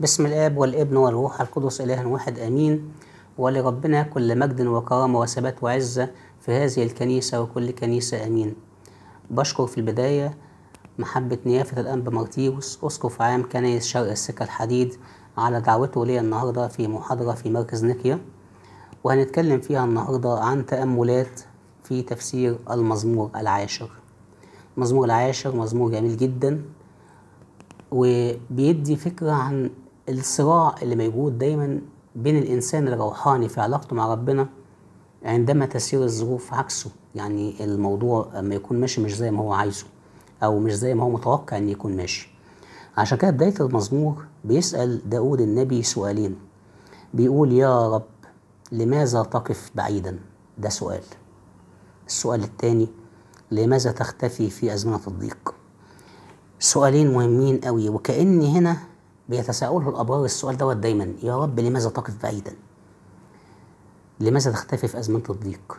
بسم الاب والابن والروح القدس اله واحد امين ولربنا كل مجد وكرامه وثبات وعزه في هذه الكنيسه وكل كنيسه امين بشكر في البدايه محبه نيافه الانبا مارتيوس اسقف عام كنايس شرق السكه الحديد على دعوته لي النهارده في محاضره في مركز نيكيا وهنتكلم فيها النهارده عن تاملات في تفسير المزمور العاشر المزمور العاشر مزمور جميل جدا وبيدي فكرة عن الصراع اللي موجود دايما بين الإنسان الروحاني في علاقته مع ربنا عندما تسير الظروف عكسه يعني الموضوع ما يكون ماشي مش زي ما هو عايزه أو مش زي ما هو متوقع إن يكون ماشي عشان كده بداية المزمور بيسأل داود النبي سؤالين بيقول يا رب لماذا تقف بعيدا ده سؤال السؤال الثاني لماذا تختفي في أزمنة الضيق سؤالين مهمين قوي وكأن هنا بيتساءله الأبرار السؤال دوت دايما يا رب لماذا تقف بعيدا لماذا تختفي في أزمنة الضيق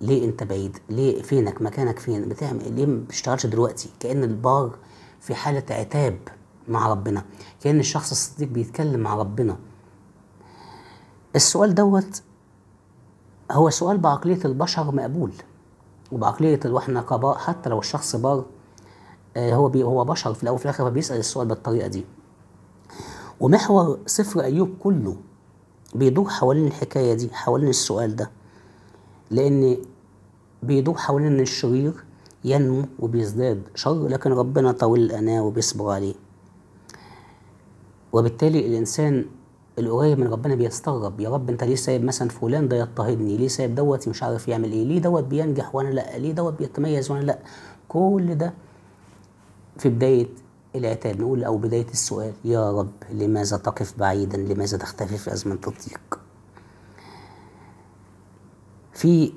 ليه انت بعيد ليه فينك مكانك فين بتعمل إيه؟ ليه ما بتشتغلش دلوقتي كأن البار في حالة عتاب مع ربنا كأن الشخص الصديق بيتكلم مع ربنا السؤال دوت هو سؤال بعقلية البشر مقبول وبعقلية واحنا كبار حتى لو الشخص بار آه، هو هو بشر في الاول وفي الاخر فبيسال السؤال بالطريقه دي ومحور سفر أيوب كله بيدور حوالين الحكاية دي حوالين السؤال ده لأن بيدور حوالين أن الشرير ينمو وبيزداد شر لكن ربنا طويل الأناة وبيصبر عليه وبالتالي الإنسان القريب من ربنا بيستغرب يا رب انت ليه سايب مثلا فلان ده يضطهدني ليه سايب دوت مش عارف يعمل ايه ليه دوت بينجح وانا لا ليه دوت بيتميز وانا لا كل ده في بدايه العتاب نقول أو بداية السؤال يا رب لماذا تقف بعيدا لماذا تختفي في أزمنة الضيق في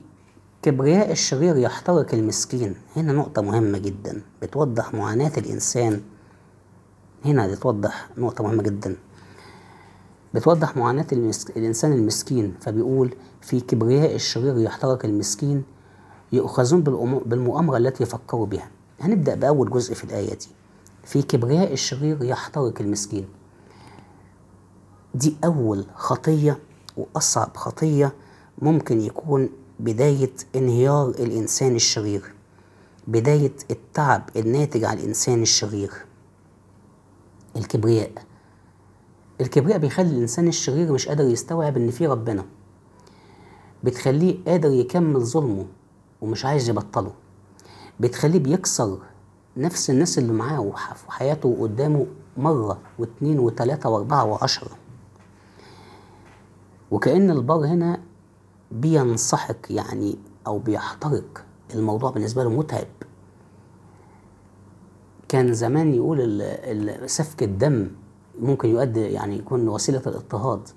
كبرياء الشرير يحترق المسكين هنا نقطة مهمة جدا بتوضح معاناة الإنسان هنا بتوضح نقطة مهمة جدا بتوضح معاناة المسك... الإنسان المسكين فبيقول في كبرياء الشرير يحترق المسكين يؤخذون بالأم... بالمؤامرة التي فكروا بها هنبدأ بأول جزء في الآية دي في كبرياء الشرير يحترق المسكين دي أول خطية وأصعب خطية ممكن يكون بداية انهيار الإنسان الشرير بداية التعب الناتج على الإنسان الشرير الكبرياء الكبرياء بيخلي الإنسان الشرير مش قادر يستوعب إن في ربنا بتخليه قادر يكمل ظلمه ومش عايز يبطله بتخليه بيكسر نفس الناس اللي معاه وفي حياته وقدامه مرة واثنين وثلاثة وأربعة وعشرة وكأن البار هنا بينسحق يعني أو بيحترق الموضوع بالنسبة له متعب كان زمان يقول سفك الدم ممكن يؤدي يعني يكون وسيلة الاضطهاد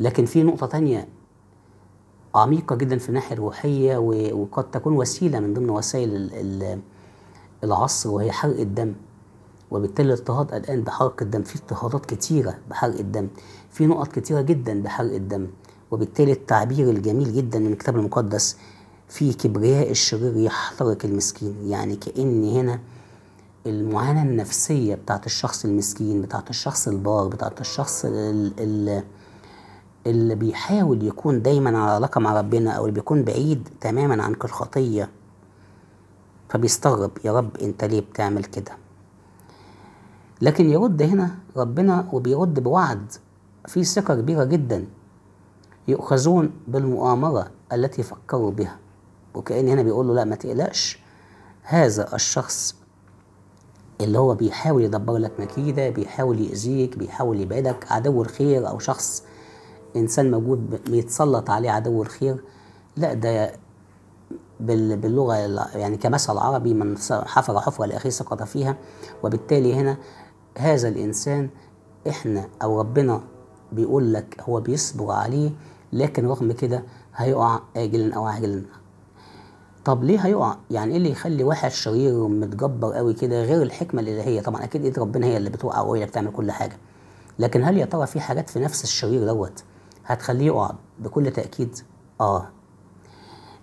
لكن في نقطة تانية عميقة جدا في الناحية الروحية وقد تكون وسيلة من ضمن وسائل العصر وهي حرق الدم وبالتالي الاضطهاد الآن بحرق الدم في اضطهادات كتيرة بحرق الدم في نقط كتيرة جدا بحرق الدم وبالتالي التعبير الجميل جدا من الكتاب المقدس في كبرياء الشرير يحترق المسكين يعني كأن هنا المعاناة النفسية بتاعت الشخص المسكين بتاعت الشخص البار بتاعت الشخص اللي, اللي بيحاول يكون دايما على علاقة مع ربنا أو اللي بيكون بعيد تماما عن الخطية فبيستغرب يا رب انت ليه بتعمل كده لكن يرد هنا ربنا وبيرد بوعد في ثقة كبيرة جدا يؤخذون بالمؤامرة التي فكروا بها وكأن هنا بيقول له لا ما تقلقش هذا الشخص اللي هو بيحاول يدبر لك مكيدة بيحاول يأذيك بيحاول يبعدك عدو الخير أو شخص إنسان موجود بيتسلط عليه عدو الخير لا ده باللغة يعني كمثل عربي من حفر حفرة لأخيه سقط فيها وبالتالي هنا هذا الإنسان إحنا أو ربنا بيقول لك هو بيصبر عليه لكن رغم كده هيقع آجلا أو عاجلا طب ليه هيقع؟ يعني ايه اللي يخلي واحد شرير ومتجبر قوي كده غير الحكمه الالهيه؟ طبعا اكيد ايد ربنا هي اللي بتوقع وهي اللي بتعمل كل حاجه. لكن هل يا ترى في حاجات في نفس الشرير دوت هتخليه يقع؟ بكل تاكيد اه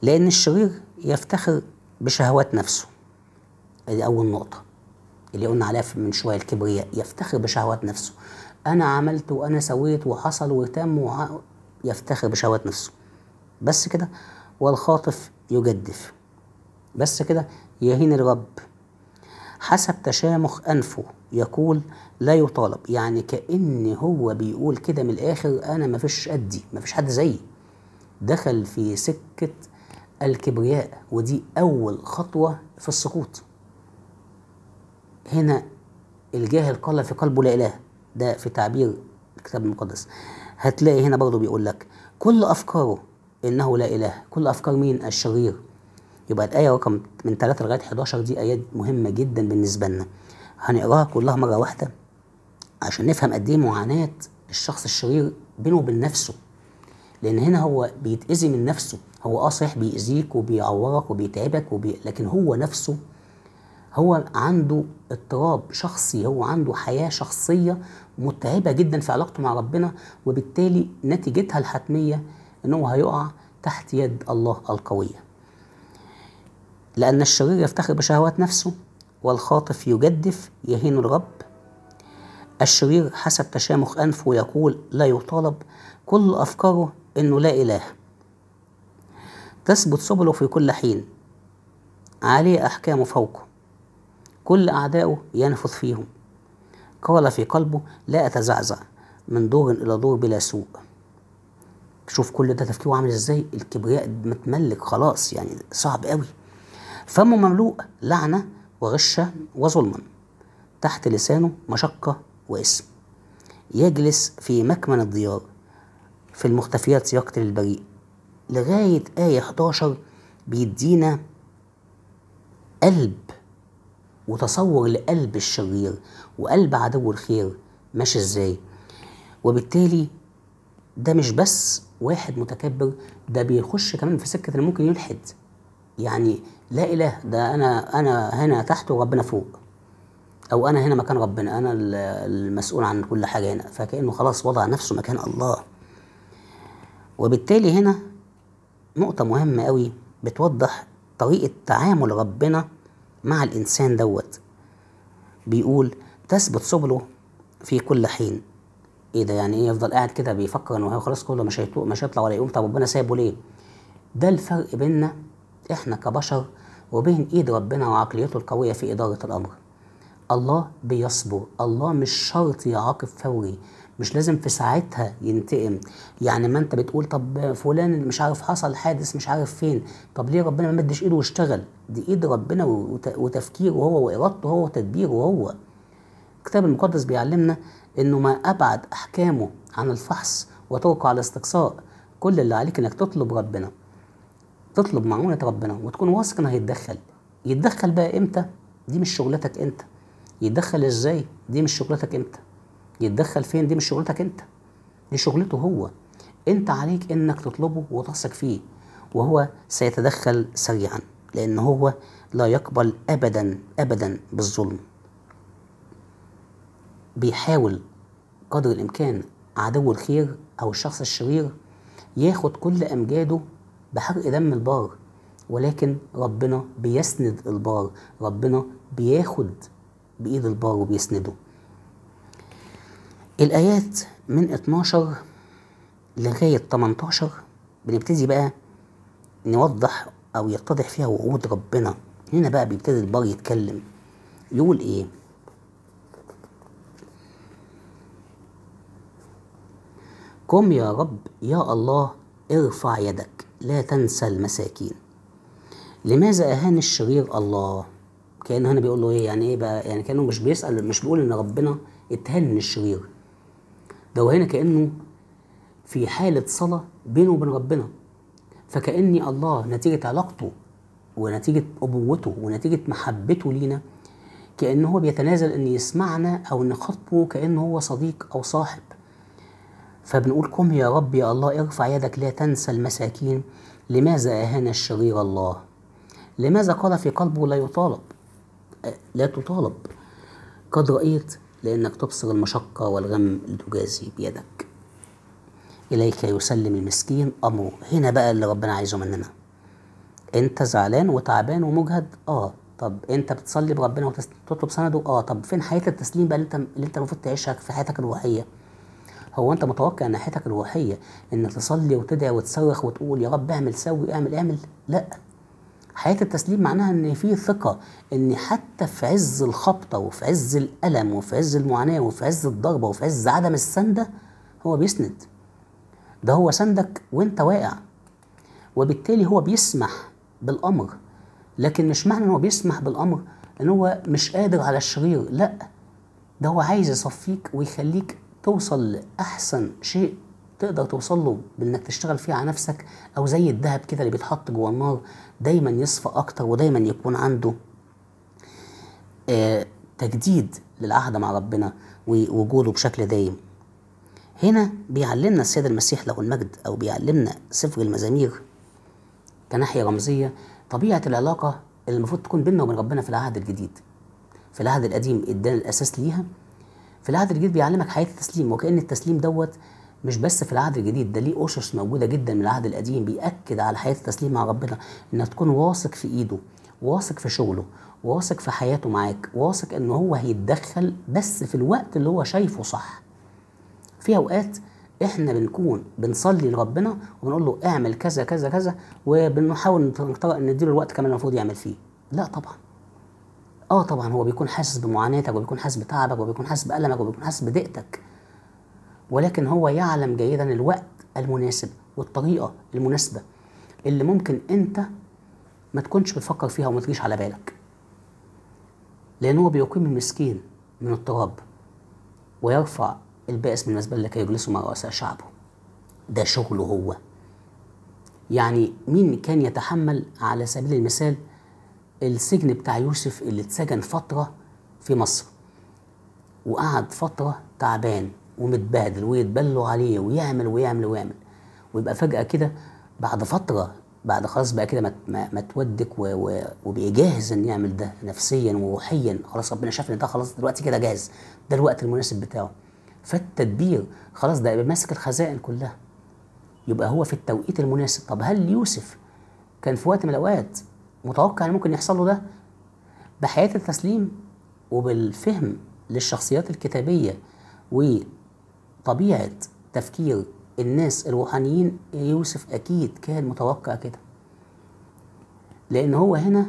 لأن الشرير يفتخر بشهوات نفسه دي أول نقطة اللي قلنا عليها من شوية الكبرياء يفتخر بشهوات نفسه أنا عملت وأنا سويت وحصل وتم وع... يفتخر بشهوات نفسه بس كده والخاطف يجدف بس كده يهين الرب حسب تشامخ أنفه يقول لا يطالب يعني كأن هو بيقول كده من الآخر أنا مفيش قدي مفيش حد زيي دخل في سكة الكبرياء ودي أول خطوة في السقوط هنا الجاهل قال في قلبه لا إله ده في تعبير الكتاب المقدس هتلاقي هنا برضه بيقول لك كل أفكاره إنه لا إله كل أفكار مين الشرير يبقى الآية رقم من 3 لغاية 11 دي آيات مهمة جدا بالنسبة لنا هنقراها كلها مرة واحدة عشان نفهم قد إيه معاناة الشخص الشرير بينه وبين نفسه لان هنا هو بيتاذي من نفسه هو اه صحيح بيأذيك وبيعورك وبيتعبك وبي... لكن هو نفسه هو عنده اضطراب شخصي هو عنده حياة شخصية متعبة جدا في علاقته مع ربنا وبالتالي نتيجتها الحتمية انه هيقع تحت يد الله القوية لأن الشرير يفتخر بشهوات نفسه والخاطف يجدف يهين الرب الشرير حسب تشامخ أنفه يقول لا يطالب كل أفكاره أنه لا إله تثبت سبله في كل حين عليه أحكامه فوقه كل أعدائه ينفث فيهم قال في قلبه لا أتزعزع من دور إلى دور بلا سوء شوف كل ده تفكيره عامل ازاي الكبرياء متملك خلاص يعني صعب قوي فمه مملوء لعنة وغشة وظلما تحت لسانه مشقة واسم يجلس في مكمن الديار في المختفيات سياقة البريء لغاية آية 11 بيدينا قلب وتصور لقلب الشرير وقلب عدو الخير ماشي ازاي وبالتالي ده مش بس واحد متكبر ده بيخش كمان في سكة اللي ممكن يلحد يعني لا إله ده أنا أنا هنا تحت وربنا فوق أو أنا هنا مكان ربنا أنا المسؤول عن كل حاجة هنا فكأنه خلاص وضع نفسه مكان الله وبالتالي هنا نقطة مهمة قوي بتوضح طريقة تعامل ربنا مع الإنسان دوت بيقول تثبت سبله في كل حين ايه ده يعني ايه يفضل قاعد كده بيفكر انه خلاص كله مش هيطلع مش هيطلع ولا يقوم طب ربنا سابه ليه ده الفرق بيننا احنا كبشر وبين ايد ربنا وعقليته القويه في اداره الامر الله بيصبر الله مش شرط يعاقب فوري مش لازم في ساعتها ينتقم يعني ما انت بتقول طب فلان مش عارف حصل حادث مش عارف فين طب ليه ربنا ما مدش ايده واشتغل دي ايد ربنا وتفكيره هو وارادته هو وتدبيره هو الكتاب المقدس بيعلمنا انه ما ابعد احكامه عن الفحص وتوقع على الاستقصاء كل اللي عليك انك تطلب ربنا تطلب معونة ربنا وتكون واثق انه هيتدخل يتدخل بقى امتى دي مش شغلتك انت يتدخل ازاي دي مش شغلتك انت يتدخل فين دي مش شغلتك انت دي شغلته هو انت عليك انك تطلبه وتثق فيه وهو سيتدخل سريعا لان هو لا يقبل ابدا ابدا بالظلم بيحاول قدر الامكان عدو الخير او الشخص الشرير ياخد كل امجاده بحرق دم البار ولكن ربنا بيسند البار ربنا بياخد بايد البار وبيسنده الآيات من 12 لغاية 18 بنبتدي بقى نوضح أو يتضح فيها وعود ربنا هنا بقى بيبتدي البار يتكلم يقول إيه قم يا رب يا الله ارفع يدك لا تنسى المساكين لماذا أهان الشرير الله كأنه هنا بيقول له إيه يعني إيه بقى يعني كأنه مش بيسأل مش بيقول إن ربنا اتهن الشرير ده وهنا كأنه في حالة صلاة بينه وبين ربنا فكأني الله نتيجة علاقته ونتيجة أبوته ونتيجة محبته لينا كأنه هو بيتنازل أن يسمعنا أو نخاطبه كأنه هو صديق أو صاحب فبنقول قم يا رب يا الله ارفع يدك لا تنسى المساكين لماذا أهان الشرير الله لماذا قال في قلبه لا يطالب أه، لا تطالب قد رأيت لأنك تبصر المشقة والغم لتجازي بيدك إليك يسلم المسكين أمره هنا بقى اللي ربنا عايزه مننا أنت زعلان وتعبان ومجهد آه طب أنت بتصلي بربنا وتطلب سنده آه طب فين حياة التسليم بقى اللي أنت اللي أنت المفروض تعيشها في حياتك الروحية هو أنت متوقع إن حياتك الروحية إن تصلي وتدعي وتصرخ وتقول يا رب اعمل سوي اعمل اعمل لأ حياة التسليم معناها ان في ثقة ان حتى في عز الخبطة وفي عز الألم وفي عز المعاناة وفي عز الضربة وفي عز عدم السندة هو بيسند ده هو سندك وانت واقع وبالتالي هو بيسمح بالأمر لكن مش معنى ان هو بيسمح بالأمر ان هو مش قادر على الشرير لا ده هو عايز يصفيك ويخليك توصل لأحسن شيء تقدر توصل له بانك تشتغل فيه على نفسك او زي الذهب كده اللي بيتحط جوه النار دايما يصفى اكتر ودايما يكون عنده آه تجديد للعهد مع ربنا ووجوده بشكل دايم هنا بيعلمنا السيد المسيح له المجد او بيعلمنا سفر المزامير كناحيه رمزيه طبيعه العلاقه اللي المفروض تكون بيننا وبين ربنا في العهد الجديد في العهد القديم ادانا الاساس ليها في العهد الجديد بيعلمك حياه التسليم وكان التسليم دوت مش بس في العهد الجديد ده ليه أسس موجودة جدا من العهد القديم بيأكد على حياة التسليم مع ربنا إنك تكون واثق في إيده واثق في شغله واثق في حياته معاك واثق إن هو هيتدخل بس في الوقت اللي هو شايفه صح في أوقات احنا بنكون بنصلي لربنا وبنقول له اعمل كذا كذا كذا وبنحاول نديله الوقت كمان المفروض يعمل فيه لا طبعا اه طبعا هو بيكون حاسس بمعاناتك وبيكون حاسس بتعبك وبيكون حاسس بألمك وبيكون حاسس بدقتك ولكن هو يعلم جيدا الوقت المناسب والطريقه المناسبه اللي ممكن انت ما تكونش بتفكر فيها وما تجيش على بالك لان هو بيقيم المسكين من التراب ويرفع البائس من المزبله لكي يجلسه مع رؤساء شعبه ده شغله هو يعني مين كان يتحمل على سبيل المثال السجن بتاع يوسف اللي اتسجن فترة في مصر وقعد فترة تعبان ومتبهدل ويتبلوا عليه ويعمل ويعمل ويعمل ويبقى فجأة كده بعد فترة بعد خلاص بقى كده ما ما تودك وبيجهز ان يعمل ده نفسيا وروحيا خلاص ربنا شاف ان ده خلاص دلوقتي كده جاهز ده الوقت المناسب بتاعه فالتدبير خلاص ده ماسك الخزائن كلها يبقى هو في التوقيت المناسب طب هل يوسف كان في وقت من الاوقات متوقع ان ممكن يحصل له ده بحياه التسليم وبالفهم للشخصيات الكتابيه و طبيعة تفكير الناس الروحانيين يوسف أكيد كان متوقع كده لأن هو هنا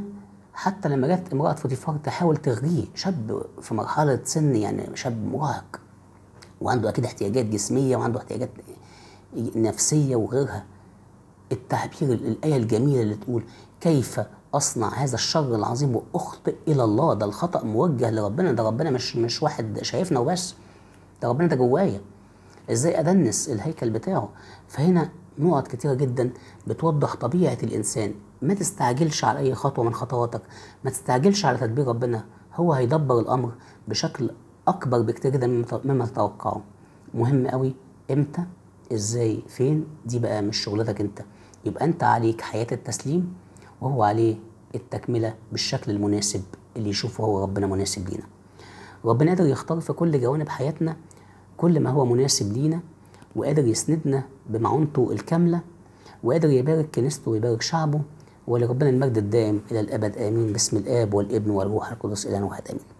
حتى لما جت امرأة فوتيفار تحاول تغريه شاب في مرحلة سن يعني شاب مراهق وعنده أكيد احتياجات جسمية وعنده احتياجات نفسية وغيرها التعبير الآية الجميلة اللي تقول كيف أصنع هذا الشر العظيم وأخطئ إلى الله ده الخطأ موجه لربنا ده ربنا مش مش واحد شايفنا وبس ده ربنا ده جوايا ازاي ادنس الهيكل بتاعه فهنا نقط كتيرة جدا بتوضح طبيعة الإنسان ما تستعجلش على أي خطوة من خطواتك ما تستعجلش على تدبير ربنا هو هيدبر الأمر بشكل أكبر بكتير جدا مما تتوقعه مهم قوي إمتى إزاي فين دي بقى مش شغلتك أنت يبقى أنت عليك حياة التسليم وهو عليه التكملة بالشكل المناسب اللي يشوفه هو ربنا مناسب لينا ربنا قادر يختار في كل جوانب حياتنا كل ما هو مناسب لينا وقادر يسندنا بمعونته الكاملة وقادر يبارك كنيسته ويبارك شعبه ولربنا المجد الدائم إلى الأبد آمين باسم الآب والابن والروح القدس إلى واحد آمين